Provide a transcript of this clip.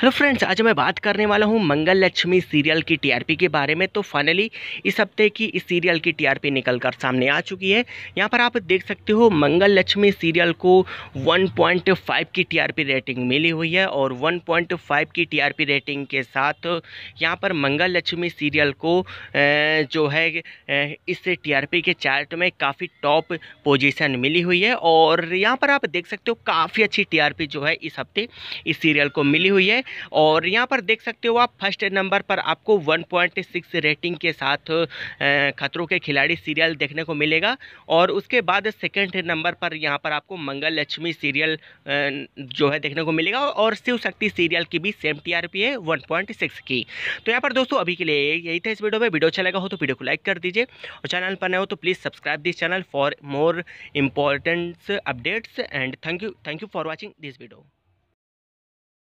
hello friends आज मैं बात करने वाला हूँ मंगल लक्ष्मी सीरियल की टीआरपी के बारे में तो फाइनली इस हफ्ते की इस सीरियल की टीआरपी निकलकर सामने आ चुकी है यहाँ पर आप देख सकते हो मंगल लक्ष्मी सीरियल को 1.5 की टीआरपी रेटिंग मिली हुई है और 1.5 की टीआरपी रेटिंग के साथ यहाँ पर मंगल लक्ष्मी सीरियल को जो है इस टी के चार्ट में काफ़ी टॉप पोजिशन मिली हुई है और यहाँ पर आप देख सकते हो काफ़ी अच्छी टी जो है इस हफ्ते इस सीरियल को मिली हुई है और यहाँ पर देख सकते हो आप फर्स्ट नंबर पर आपको 1.6 रेटिंग के साथ खतरों के खिलाड़ी सीरियल देखने को मिलेगा और उसके बाद सेकेंड नंबर पर यहाँ पर आपको मंगल लक्ष्मी सीरियल जो है देखने को मिलेगा और शिव शक्ति सीरियल की भी सेम टीआरपी है सिक्स की तो यहाँ पर दोस्तों अभी के लिए यही था इस वीडियो में वीडियो अच्छा लगा हो तो वीडियो को लाइक कर दीजिए और चैनल पर नए हो तो please subscribe this channel for more importants updates and thank you thank you for watching this video